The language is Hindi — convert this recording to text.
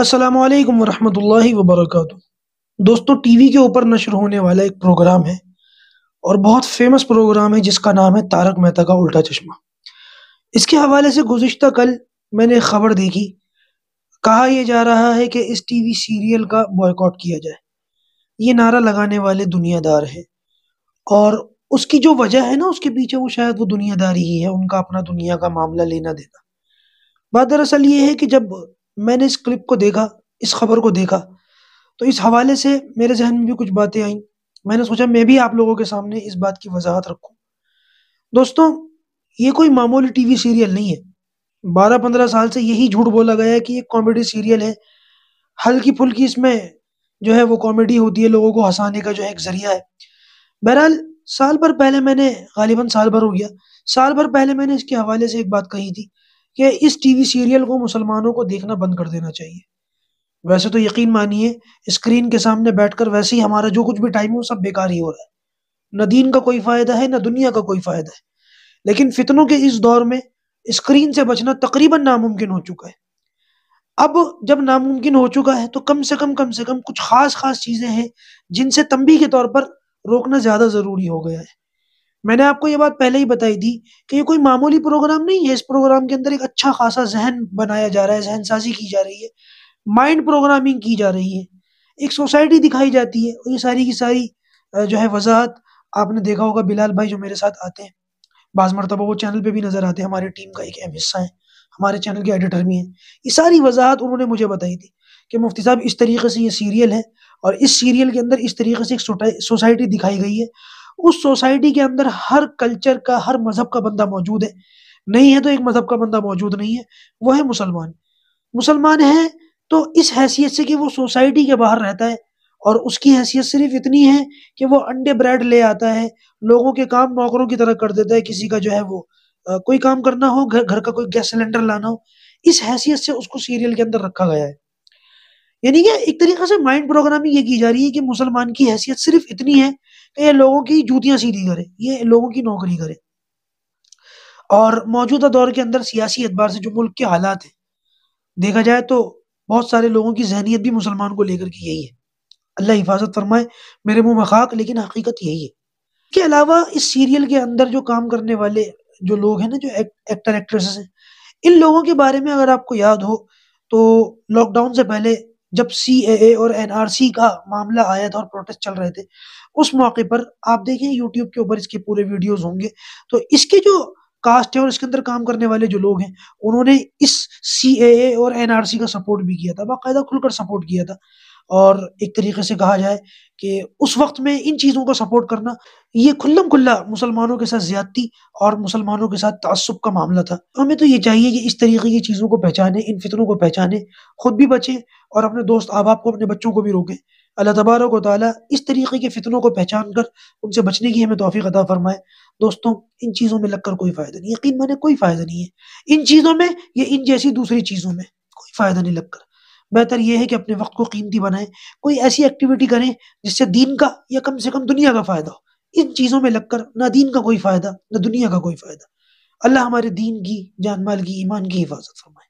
असलकम वरहमल वबरक दोस्तों टीवी के ऊपर नशर होने वाला एक प्रोग्राम है और बहुत फेमस प्रोग्राम है जिसका नाम है तारक मेहता का उल्टा चश्मा इसके हवाले से गुज्त कल मैंने खबर देखी कहा यह जा रहा है कि इस टीवी सीरियल का बॉयकॉट किया जाए ये नारा लगाने वाले दुनियादार हैं और उसकी जो वजह है ना उसके पीछे वो शायद वो दुनियादारी ही है उनका अपना दुनिया का मामला लेना देना बात दरअसल ये है कि जब मैंने इस क्लिप को देखा इस खबर को देखा तो इस हवाले से मेरे जहन में भी कुछ बातें आईं मैंने सोचा मैं भी आप लोगों के सामने इस बात की वजाहत रखूं दोस्तों ये कोई मामूली टीवी सीरियल नहीं है बारह पंद्रह साल से यही झूठ बोला गया है कि एक कॉमेडी सीरियल है हल्की फुल्की इसमें जो है वो कॉमेडी होती है लोगों को हंसाने का जो है एक जरिया है बहरहाल साल भर पहले मैंने गालिबा साल भर हो गया साल भर पहले मैंने इसके हवाले से एक बात कही थी कि इस टीवी सीरियल को मुसलमानों को देखना बंद कर देना चाहिए वैसे तो यकीन मानिए स्क्रीन के सामने बैठकर वैसे ही हमारा जो कुछ भी टाइम है वो सब बेकार ही हो रहा है न दीन का कोई फ़ायदा है न दुनिया का कोई फ़ायदा है लेकिन फितनों के इस दौर में स्क्रीन से बचना तकरीबन नामुमकिन हो चुका है अब जब नामुमकिन हो चुका है तो कम से कम कम से कम कुछ खास खास चीज़ें हैं जिनसे तंबी के तौर पर रोकना ज़्यादा ज़रूरी हो गया है मैंने आपको ये बात पहले ही बताई थी कि ये कोई मामूली प्रोग्राम नहीं है इस प्रोग्राम के अंदर एक अच्छा खासा जहन बनाया जा रहा है जहन साजी की जा रही है माइंड प्रोग्रामिंग की जा रही है एक सोसाइटी दिखाई जाती है और ये सारी की सारी जो है वजाहत आपने देखा होगा बिलाल भाई जो मेरे साथ आते हैं बाज मरतबा वो चैनल पे भी नज़र आते हैं हमारी टीम का एक अहम हिस्सा है हमारे चैनल के एडिटर भी हैं ये सारी वजाहत उन्होंने मुझे बताई थी कि मुफ्ती साहब इस तरीके से ये सीरियल है और इस सीरियल के अंदर इस तरीके से एक सोसाइटी दिखाई गई है उस सोसाइटी के अंदर हर कल्चर का हर मजहब का बंदा मौजूद है नहीं है तो एक मजहब का बंदा मौजूद नहीं है वो है मुसलमान मुसलमान है तो इस हैसियत से कि वो सोसाइटी के बाहर रहता है और उसकी हैसियत सिर्फ इतनी है कि वो अंडे ब्रेड ले आता है लोगों के काम नौकरों की तरह कर देता है किसी का जो है वो आ, कोई काम करना हो घर घर का कोई गैस सिलेंडर लाना हो इस हैसियत से उसको सीरियल के अंदर रखा गया है यानी कि एक तरीके से माइंड प्रोग्रामिंग ये की जा रही है कि मुसलमान की हैसियत सिर्फ इतनी है तो ये लोगों की जूतियां सीधी करे ये लोगों की नौकरी करे और मौजूदा दौर के अंदर सियासी एतबार से जो मुल्क के हालात हैं देखा जाए तो बहुत सारे लोगों की जहनीत भी मुसलमान को लेकर के यही है अल्लाह हिफाजत फरमाए मेरे मुंह में खाक लेकिन हकीकत यही है के अलावा इस सीरियल के अंदर जो काम करने वाले जो लोग हैं ना जो एक, एक्टर एक्ट्रेसेस हैं इन लोगों के बारे में अगर आपको याद हो तो लॉकडाउन से पहले जब सी ए और एनआरसी का मामला आया था और प्रोटेस्ट चल रहे थे उस मौके पर आप देखिए यूट्यूब के ऊपर इसके पूरे वीडियोज होंगे तो इसके जो कास्ट है और इसके अंदर काम करने वाले जो लोग हैं उन्होंने इस सी ए और एनआरसी का सपोर्ट भी किया था बाकायदा खुलकर सपोर्ट किया था और एक तरीके से कहा जाए कि उस वक्त में इन चीज़ों का सपोर्ट करना ये खुल्लम खुल्ला मुसलमानों के साथ ज्यादती और मुसलमानों के साथ तसब का मामला था हमें तो ये चाहिए कि इस तरीके की चीज़ों को पहचाने इन फितरों को पहचाने खुद भी बचें और अपने दोस्त अहबाब को अपने बच्चों को भी रोकें अल्लाह तबारक वाली इस तरीके के फ़ितरों को पहचान कर उनसे बचने की हमें तोफ़ी अदा फरमाए दोस्तों इन चीज़ों में लगकर कोई फ़ायदा नहीं यकीन माने कोई फ़ायदा नहीं है इन चीज़ों में या इन जैसी दूसरी चीज़ों में कोई फ़ायदा नहीं लगकर बेहतर ये है कि अपने वक्त को कीमती बनाएं कोई ऐसी एक्टिविटी करें जिससे दीन का या कम से कम दुनिया का फ़ायदा हो इन चीज़ों में लगकर ना दीन का कोई फ़ायदा ना दुनिया का कोई फ़ायदा अल्लाह हमारे दीन की जान माल की ईमान की हिफाजत फरमाए